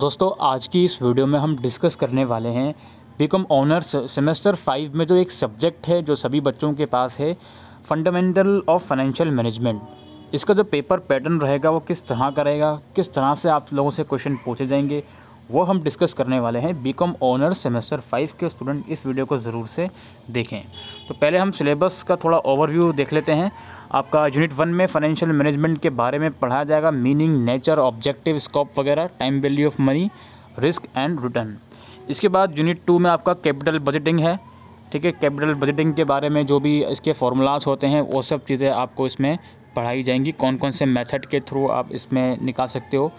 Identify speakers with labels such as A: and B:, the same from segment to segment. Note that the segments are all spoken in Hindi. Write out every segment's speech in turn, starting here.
A: दोस्तों आज की इस वीडियो में हम डिस्कस करने वाले हैं बीकॉम ऑनर्स सेमेस्टर फाइव में जो एक सब्जेक्ट है जो सभी बच्चों के पास है फंडामेंटल ऑफ फाइनेंशियल मैनेजमेंट इसका जो पेपर पैटर्न रहेगा वो किस तरह का रहेगा किस तरह से आप लोगों से क्वेश्चन पूछे जाएंगे वो हम डिस्कस करने वाले हैं B com honours semester five के स्टूडेंट इस वीडियो को ज़रूर से देखें तो पहले हम सिलेबस का थोड़ा ओवरव्यू देख लेते हैं आपका यूनिट वन में फाइनेंशियल मैनेजमेंट के बारे में पढ़ाया जाएगा मीनिंग नेचर ऑब्जेक्टिव स्कोप वगैरह time value of money risk and return इसके बाद यूनिट टू में आपका कैपिटल बजटिंग है ठीक है कैपिटल बजटिंग के बारे में जो भी इसके फॉर्मूलाज होते हैं वो सब चीज़ें आपको इसमें पढ़ाई जाएंगी कौन कौन से मेथड के थ्रू आप इसमें निकाल सकते हो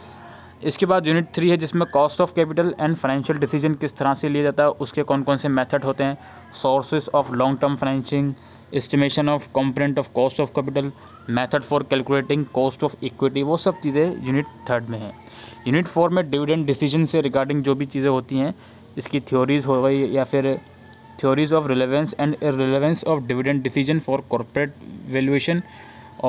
A: इसके बाद यूनिट थ्री है जिसमें cost of capital and financial decision किस तरह से लिया जाता है उसके कौन कौन से मेथड होते हैं sources of long term financing estimation of component of cost of capital method for calculating cost of equity वो सब चीज़ें यूनिट थर्ड में है यूनिट फोर में डिविडेंड डिसीजन से रिगार्डिंग जो भी चीज़ें होती हैं इसकी थ्योरीज हो गई या फिर theories of relevance and relevance of dividend decision for corporate valuation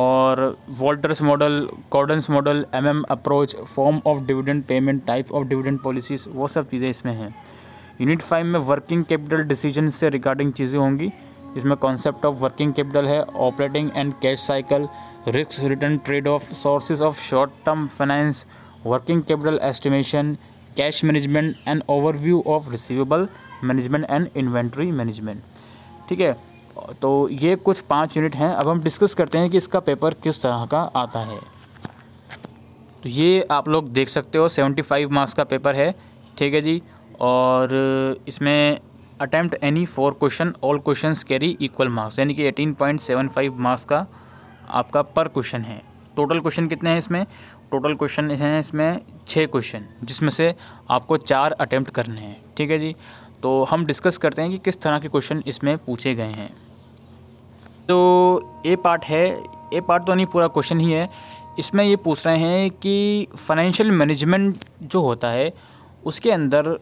A: और Walter's model Gordon's model MM approach form of dividend payment type of dividend policies वो सब चीज़ें इसमें हैं यूनिट फाइव में वर्किंग कैपिटल डिसीजन से रिगार्डिंग चीज़ें होंगी इसमें कॉन्सेप्ट ऑफ वर्किंग कैपिटल है operating and cash cycle risk return trade off sources of short term finance working capital estimation cash management and overview of receivable management and inventory management ठीक है तो ये कुछ पाँच यूनिट हैं अब हम डिस्कस करते हैं कि इसका पेपर किस तरह का आता है तो ये आप लोग देख सकते हो सेवेंटी फाइव मार्क्स का पेपर है ठीक है जी और इसमें attempt any four question all question carry equal marks यानी कि eighteen point seven five marks का आपका पर क्वेश्चन है टोटल क्वेश्चन कितने हैं इसमें टोटल क्वेश्चन हैं इसमें छः क्वेश्चन जिसमें से आपको चार अटैम्प्ट करने हैं ठीक है जी तो हम डिस्कस करते हैं कि किस तरह के क्वेश्चन इसमें पूछे गए हैं तो ए पार्ट है ए पार्ट तो नहीं पूरा क्वेश्चन ही है इसमें ये पूछ रहे हैं कि फाइनेंशियल मैनेजमेंट जो होता है उसके अंदर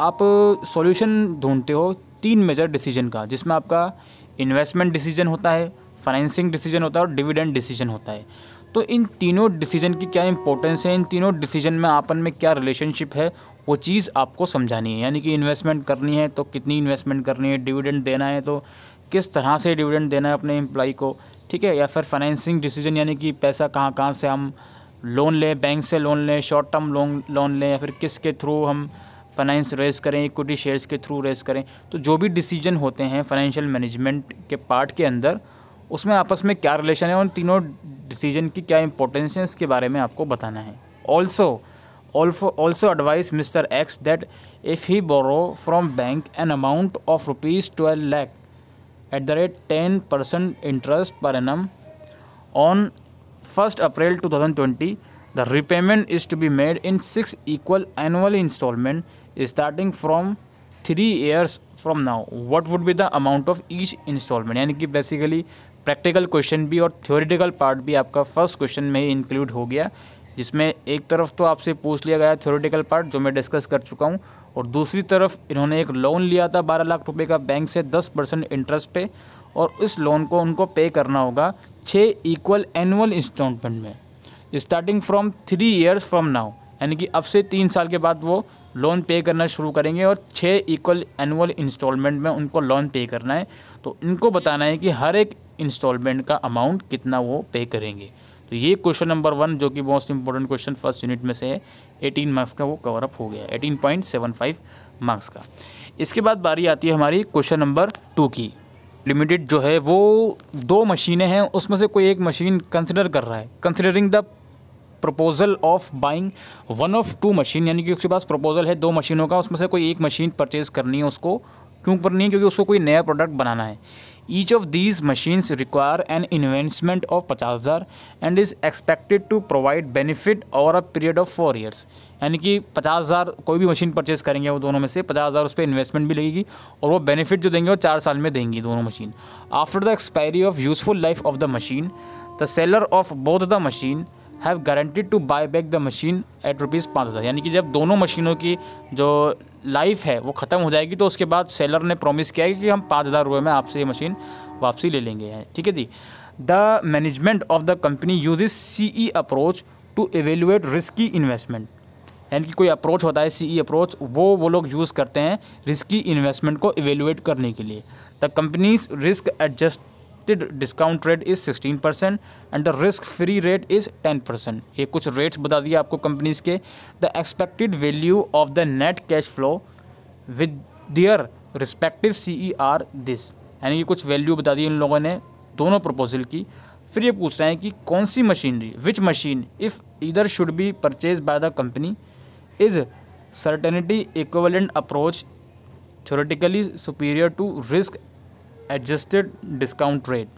A: आप सॉल्यूशन ढूंढते हो तीन मेजर डिसीजन का जिसमें आपका इन्वेस्टमेंट डिसीजन होता है फाइनेंसिंग डिसीजन होता है और डिविडेंड डिसीजन होता है तो इन तीनों डिसीजन की क्या इंपॉर्टेंस है इन तीनों डिसीजन में आपन में क्या रिलेशनशिप है वो चीज़ आपको समझानी है यानी कि इन्वेस्टमेंट करनी है तो कितनी इन्वेस्टमेंट करनी है डिविडेंड देना है तो किस तरह से डिविडेंड देना है अपने एम्प्लाई को ठीक है या फिर फाइनेंसिंग डिसीजन यानी कि पैसा कहाँ कहाँ से हम लोन लें बैंक से लोन लें शॉर्ट टर्म लोन लोन लें या फिर किसके थ्रू हम फाइनेंस रेस करें इक्विटी शेयर्स के थ्रू रेस करें तो जो भी डिसीजन होते हैं फाइनेंशियल मैनेजमेंट के पार्ट के अंदर उसमें आपस में क्या रिलेशन है उन तीनों डिसीजन की क्या इंपॉर्टेंस है इसके बारे में आपको बताना है also also advise mister X that if he borrow from bank an amount of rupees twelve lakh at the rate ten percent interest per annum on first April two thousand twenty the repayment is to be made in six equal annual instalment starting from three years from now what would be the amount of each instalment यानी कि बेसिकली प्रैक्टिकल क्वेश्चन भी और थ्योरेटिकल पार्ट भी आपका फर्स्ट क्वेश्चन में ही इंक्लूड हो गया जिसमें एक तरफ तो आपसे पूछ लिया गया थ्योरेटिकल पार्ट जो मैं डिस्कस कर चुका हूँ और दूसरी तरफ इन्होंने एक लोन लिया था बारह लाख रुपये का बैंक से दस परसेंट इंटरेस्ट पे और इस लोन को उनको पे करना होगा छः इक्वल एनुअल इंस्टॉलमेंट में starting from three years from now यानी कि अब से तीन साल के बाद वो लोन पे करना शुरू करेंगे और छः इक्वल एनुअल इंस्टॉलमेंट में उनको लोन पे करना है तो इनको बताना है कि हर एक इंस्टॉलमेंट का अमाउंट कितना वो पे करेंगे तो ये क्वेश्चन नंबर वन जो कि most important question first unit में से है एटीन मार्क्स का वो कवर अप हो गया eighteen point seven five marks का इसके बाद बारी आती है हमारी क्वेश्चन नंबर टू की लिमिटेड जो है वो दो मशीनें हैं उसमें से कोई एक मशीन कंसिडर कर रहा है considering the proposal of buying one of two machine यानी कि उसके पास प्रपोजल है दो मशीनों का उसमें से कोई एक मशीन परचेज करनी है उसको क्यों करनी है क्योंकि उसको कोई नया प्रोडक्ट बनाना है each of these machines require an investment of पचास हज़ार and is expected to provide benefit over a period of four years यानी कि पचास हज़ार कोई भी मशीन परचेज करेंगे वो दोनों में से पचास हज़ार उस पर इन्वेस्टमेंट भी लगेगी और वो बेनिफिट जो देंगे वो चार साल में देंगी दोनों machine after the expiry of useful life of the machine the seller of both the machine have guaranteed to buy back the machine at rupees पाँच हज़ार यानी कि जब दोनों मशीनों की जो लाइफ है वो ख़त्म हो जाएगी तो उसके बाद सेलर ने प्रॉमिस किया है कि हम पाँच हज़ार रुपये में आपसे ये मशीन वापसी ले लेंगे ठीक है जी the management of the company use C E approach to evaluate risky investment यानी कि कोई अप्रोच होता है सी ई अप्रोच वो वो लोग यूज़ करते हैं रिस्की इन्वेस्टमेंट को एवेलुएट करने के लिए the company's risk adjust expected discount rate is sixteen percent and the risk free rate is ten percent ये कुछ रेट्स बता दिए आपको कंपनीज़ के the expected value of the net cash flow with their respective C E R this यानी ये कुछ वैल्यू बता दी इन लोगों ने दोनों प्रपोजल की फिर ये पूछ रहे हैं कि कौन सी machinery which machine if either should be purchase by the company is certainty equivalent approach theoretically superior to risk adjusted discount rate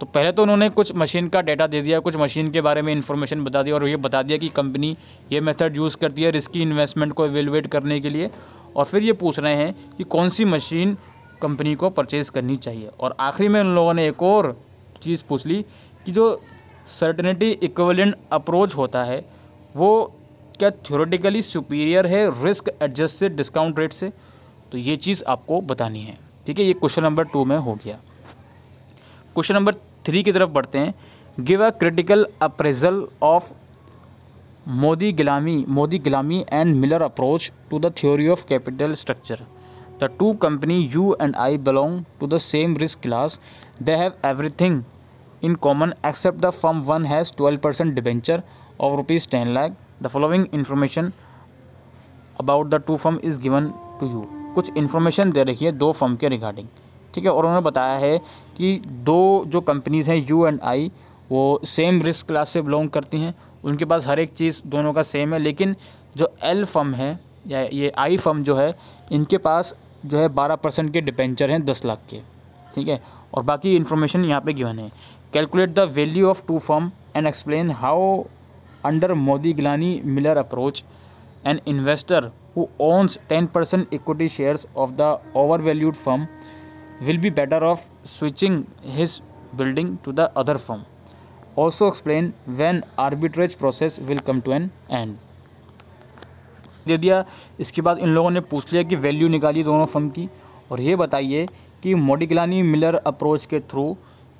A: तो पहले तो उन्होंने कुछ मशीन का डाटा दे दिया कुछ मशीन के बारे में इन्फॉर्मेशन बता दी और ये बता दिया कि कंपनी ये मेथड यूज़ करती है रिस्की इन्वेस्टमेंट को एवेलुएट करने के लिए और फिर ये पूछ रहे हैं कि कौन सी मशीन कंपनी को परचेज़ करनी चाहिए और आखिरी में उन लोगों ने एक और चीज़ पूछ ली कि जो सर्टनिटी इक्वलेंट अप्रोच होता है वो क्या थ्योरेटिकली सुपीरियर है रिस्क एडजस्टेड डिस्काउंट रेट से तो ये चीज़ आपको बतानी है ठीक है ये क्वेश्चन नंबर टू में हो गया क्वेश्चन नंबर थ्री की तरफ बढ़ते हैं give a critical appraisal of Modigliani Modigliani and Miller approach to the theory of capital structure the two company U and I belong to the same risk class they have everything in common except the firm one has twelve percent debenture of rupees ten lakh the following information about the two firm is given to you कुछ इन्फॉर्मेशन दे रखी है दो फर्म के रिगार्डिंग ठीक है और उन्होंने बताया है कि दो जो कंपनीज़ हैं यू एंड आई वो सेम रिस्क क्लास से बिलोंग करती हैं उनके पास हर एक चीज़ दोनों का सेम है लेकिन जो एल फर्म है या ये आई फर्म जो है इनके पास जो है बारह परसेंट के डिपेंचर हैं दस लाख के ठीक है और बाकी इन्फॉर्मेशन यहाँ पे गिवन है calculate the value of two firm and explain how under Modigliani Miller approach an investor who owns 10% equity shares of the overvalued firm will be better off switching his building to the other firm. Also explain when arbitrage process will come to an end. दे दिया इसके बाद इन लोगों ने पूछ लिया कि वैल्यू निकाली दोनों फर्म की और ये बताइए कि मोडिगलानी मिलर अप्रोच के थ्रू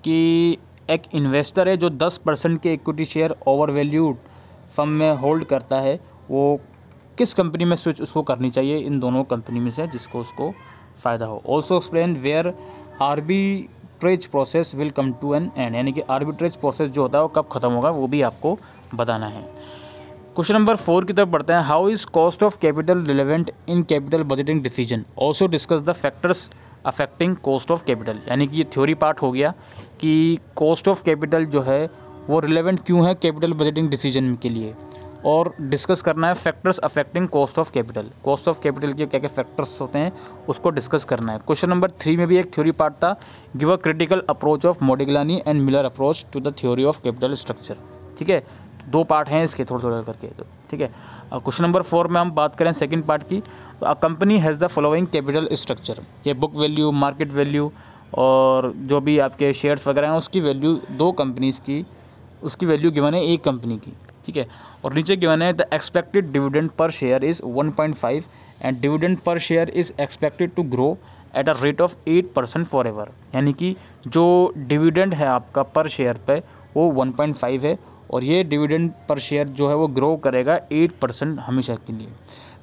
A: कि एक इन्वेस्टर है जो 10 परसेंट के equity share over valued firm में होल्ड करता है वो किस कंपनी में स्विच उसको करनी चाहिए इन दोनों कंपनी में से जिसको उसको फ़ायदा हो also explain where arbitrage process will come to an end यानी कि आर्बिट्रेज प्रोसेस जो होता है वो कब ख़त्म होगा वो भी आपको बताना है क्वेश्चन नंबर फोर की तरफ बढ़ते हैं how is cost of capital relevant in capital budgeting decision also discuss the factors affecting cost of capital यानी कि ये थ्योरी पार्ट हो गया कि कॉस्ट ऑफ कैपिटल जो है वो रिलेवेंट क्यों है कैपिटल बजटिंग डिसीजन के लिए और डिस्कस करना है factors affecting cost of capital cost of capital के क्या क्या फैक्टर्स होते हैं उसको डिस्कस करना है क्वेश्चन नंबर थ्री में भी एक थ्योरी पार्ट था give a critical approach of Modigliani and Miller approach to the theory of capital structure ठीक है दो पार्ट हैं इसके थोड़े थोड़े करके तो ठीक है क्वेश्चन नंबर फोर में हम बात करें सेकेंड पार्ट की a company has the following capital structure ये बुक वैल्यू मार्केट वैल्यू और जो भी आपके शेयर्स वगैरह हैं उसकी वैल्यू दो कंपनीज़ की उसकी वैल्यू गिवन है एक कंपनी की ठीक है और नीचे बना है the expected dividend per share is one point five and dividend per share is expected to grow at a rate of eight percent forever यानी कि जो डिविडेंड है आपका पर शेयर पे वो वन पॉइंट फाइव है और ये डिविडेंड पर शेयर जो है वो ग्रो करेगा एट परसेंट हमेशा के लिए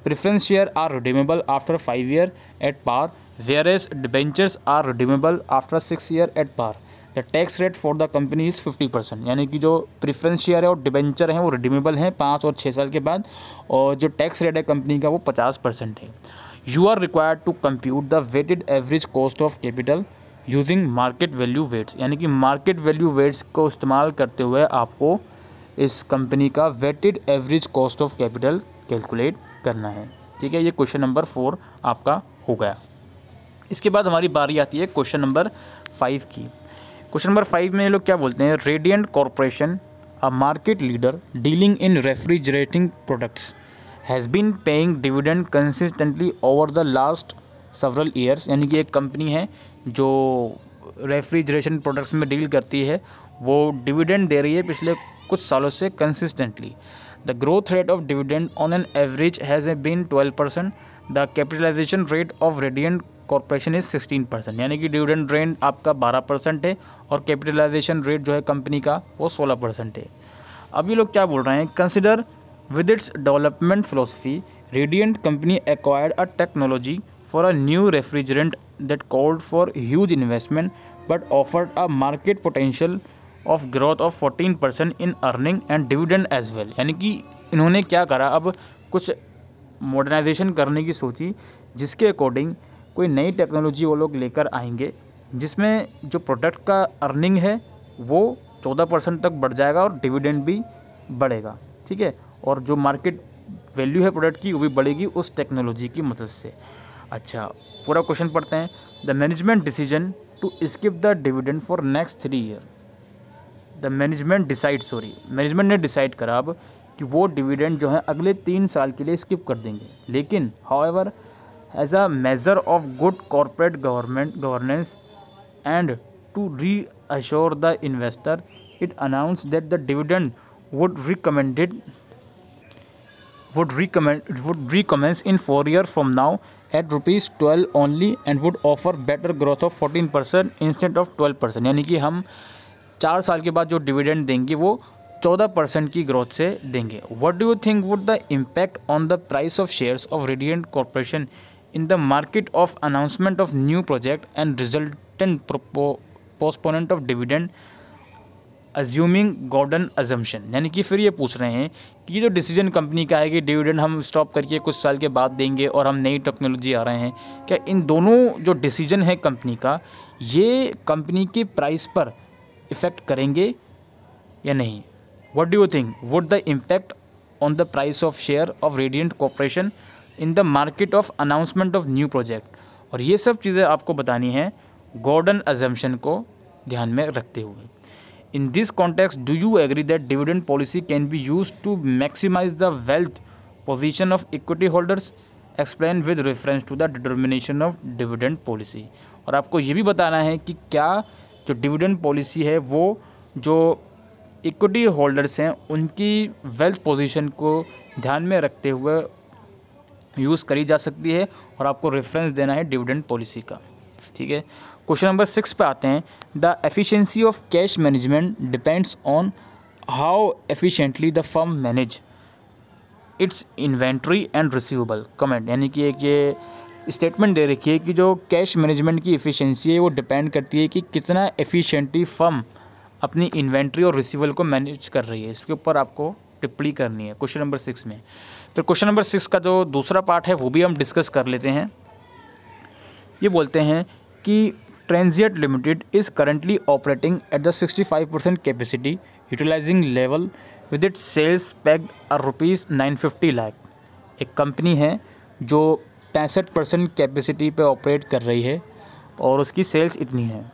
A: preference share are redeemable after five year at par whereas debentures are redeemable after six year at par the tax rate for the company is fifty percent यानी कि जो प्रिफ्रेंस शेयर है और डिबेंचर हैं वो रिडीमेबल हैं पाँच और छः साल के बाद और जो टैक्स रेट है कंपनी का वो पचास परसेंट है you are required to compute the weighted average cost of capital using market value weights यानी कि मार्केट वैल्यू वेट्स को इस्तेमाल करते हुए आपको इस कंपनी का weighted average cost of capital calculate करना है ठीक है ये क्वेश्चन नंबर फोर आपका हो गया इसके बाद हमारी बारी आती है क्वेश्चन नंबर फाइव की क्वेश्चन नंबर फाइव में ये लोग क्या बोलते हैं Radiant corporation a market leader dealing in refrigerating products has been paying dividend consistently over the last several years यानी कि एक कंपनी है जो रेफ्रिजरेशन प्रोडक्ट्स में डील करती है वो डिविडेंड दे रही है पिछले कुछ सालों से consistently the growth rate of dividend on an average has been twelve percent the capitalisation rate of Radiant corporation is sixteen percent यानी कि डिविडेंड रेंट आपका बारह परसेंट है और कैपिटलाइजेशन रेट जो है कंपनी का वो सोलह परसेंट है अब ये लोग क्या बोल रहे हैं consider with its development philosophy Radiant company acquired a technology for a new refrigerant that called for huge investment but offered a market potential of growth of fourteen percent in earning and dividend as well यानी कि इन्होंने क्या करा अब कुछ मॉडर्नाइजेशन करने की सोची जिसके अकॉर्डिंग कोई नई टेक्नोलॉजी वो लोग लेकर आएंगे जिसमें जो प्रोडक्ट का अर्निंग है वो चौदह परसेंट तक बढ़ जाएगा और डिविडेंड भी बढ़ेगा ठीक है और जो मार्केट वैल्यू है प्रोडक्ट की वो भी बढ़ेगी उस टेक्नोलॉजी की मदद से अच्छा पूरा क्वेश्चन पढ़ते हैं the management decision to skip the dividend for next three year the management decide sorry management ने डिसाइड करा अब कि वो डिविडेंड जो है अगले तीन साल के लिए स्किप कर देंगे लेकिन how as a measure of good corporate government governance and to re assure the investor it announce that the dividend would recommended would recommend would recommence in four year from now at rupees twelve only and would offer better growth of fourteen percent instead of twelve percent यानी कि हम चार साल के बाद जो डिविडेंड देंगे वो चौदह परसेंट की ग्रोथ से देंगे what do you think would the impact on the price of shares of Radiant corporation in the market of announcement of new project and resultant postponement of dividend assuming Gordon assumption यानी कि फिर ये पूछ रहे हैं कि जो डिसीजन कंपनी का है कि डिविडेंड हम स्टॉप करके कुछ साल के बाद देंगे और हम नई टेक्नोलॉजी आ रहे हैं क्या इन दोनों जो डिसीजन है कंपनी का ये कंपनी की प्राइस पर इफ़ेक्ट करेंगे या नहीं what do you think would the impact on the price of share of Radiant corporation in the market of announcement of new project और ये सब चीज़ें आपको बतानी है गॉर्डन एजम्पन को ध्यान में रखते हुए in this context do you agree that dividend policy can be use to maximise the wealth position of equity holders explain with reference to the determination of dividend policy और आपको ये भी बताना है कि क्या जो डिविडेंड पॉलिसी है वो जो इक्विटी होल्डर्स हैं उनकी वेल्थ पोजिशन को ध्यान में रखते हुए यूज़ करी जा सकती है और आपको रेफरेंस देना है डिविडेंड पॉलिसी का ठीक है क्वेश्चन नंबर सिक्स पे आते हैं the efficiency of cash management depends on how efficiently the firm manage its inventory and receivable comment यानी कि एक ये स्टेटमेंट दे रखी है कि जो कैश मैनेजमेंट की एफिशिएंसी है वो डिपेंड करती है कि कितना एफिशिएंटली फर्म अपनी इन्वेंट्री और रिसीवल को मैनेज कर रही है इसके ऊपर आपको टिप्पणी करनी है क्वेश्चन नंबर सिक्स में फिर क्वेश्चन नंबर सिक्स का जो दूसरा पार्ट है वो भी हम डिस्कस कर लेते हैं ये बोलते हैं कि transient limited is currently operating at the five percent capacity utilising level with it sales packed are rupees nine fifty lakh एक कंपनी है जो पैंसठ परसेंट कैपेसिटी पर ऑपरेट कर रही है और उसकी सेल्स इतनी है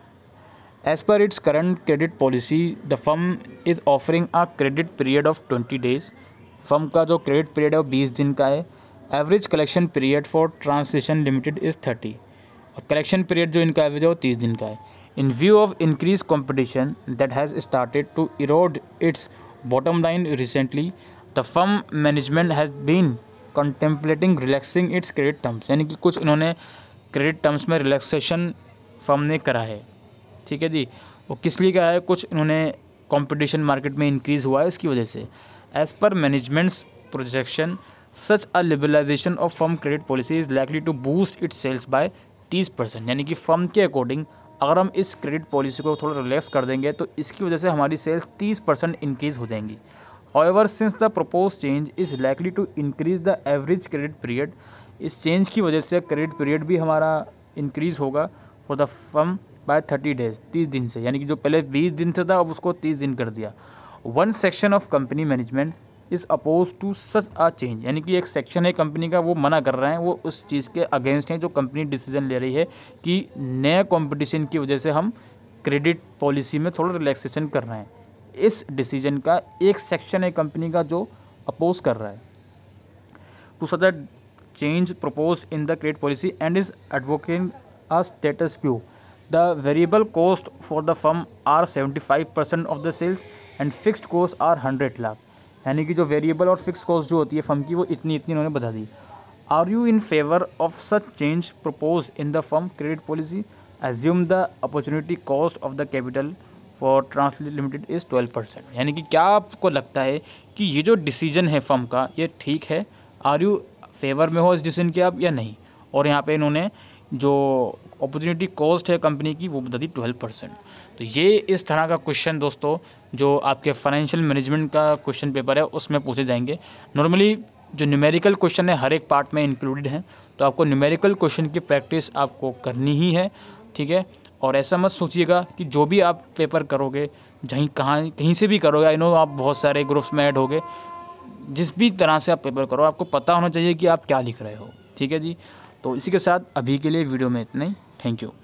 A: as per its current credit policy the firm is offering a credit period of twenty days firm का जो क्रेडिट पीरियड है वो बीस दिन का है average collection period for translation limited is thirty और कलेक्शन पीरियड जो इनका एवरेज है वो तीस दिन का है in view of increase competition that has started to erode its bottom line recently the firm management has been contemplating relaxing its credit terms यानी कि कुछ इन्होंने क्रेडिट टर्म्स में रिलैक्सेशन फर्म ने करा है ठीक है जी वो किस लिए का है कुछ इन्होंने कंपटीशन मार्केट में इंक्रीज़ हुआ है इसकी वजह से as per management's projection such a liberalisation of firm credit policy is likely to boost it sales by तीस परसेंट यानी कि फर्म के अकॉर्डिंग अगर हम इस क्रेडिट पॉलिसी को थोड़ा रिलैक्स कर देंगे तो इसकी वजह से हमारी सेल्स तीस परसेंट इंक्रीज़ हो जाएंगी however since the propose change is likely to increase the average credit period इस चेंज की वजह से क्रेडिट पीरियड भी हमारा इंक्रीज़ होगा for the firm by thirty days तीस दिन से यानी कि जो पहले बीस दिन से था अब उसको तीस दिन कर दिया one section of company management is oppose to such a change यानी कि एक सेक्शन है कंपनी का वो मना कर रहे हैं वो उस चीज़ के अगेंस्ट हैं जो कंपनी डिसीजन ले रही है कि नया कॉम्पिटिशन की वजह से हम क्रेडिट पॉलिसी में थोड़ा रिलैक्सेशन कर रहे हैं इस डिसीजन का एक सेक्शन है कंपनी का जो अपोज कर रहा है to such a change propose in the credit policy and is advocate a status quo The variable cost for the firm are percent of the sales and fixed cost are hundred lakh यानी कि जो वेरिएबल और फिक्स कॉस्ट जो होती है फर्म की वो इतनी इतनी उन्होंने बता दी are you in favour of such change propose in the firm credit policy assume the opportunity cost of the capital for translate limited is twelve percent यानी कि क्या आपको लगता है कि ये जो डिसीजन है फर्म का ये ठीक है आर यू फेवर में हो इस डिसीजन के आप या नहीं और यहाँ पे इन्होंने जो अपॉर्चुनिटी कॉस्ट है कंपनी की वो बता दी ट्वेल्व परसेंट तो ये इस तरह का क्वेश्चन दोस्तों जो आपके फाइनेंशियल मैनेजमेंट का क्वेश्चन पेपर है उसमें पूछे जाएंगे नॉर्मली जो न्यूमेरिकल क्वेश्चन है हर एक पार्ट में इंक्लूडेड हैं तो आपको न्यूमेरिकल क्वेश्चन की प्रैक्टिस आपको करनी ही है ठीक है और ऐसा मत सोचिएगा कि जो भी आप पेपर करोगे जहीं कहाँ कहीं से भी करोगे आई नो आप बहुत सारे ग्रुप्स में ऐड होगे जिस भी तरह से आप पेपर करो आपको पता होना चाहिए कि आप क्या लिख रहे हो ठीक है जी तो इसी के साथ अभी के लिए वीडियो में इतना ही थैंक यू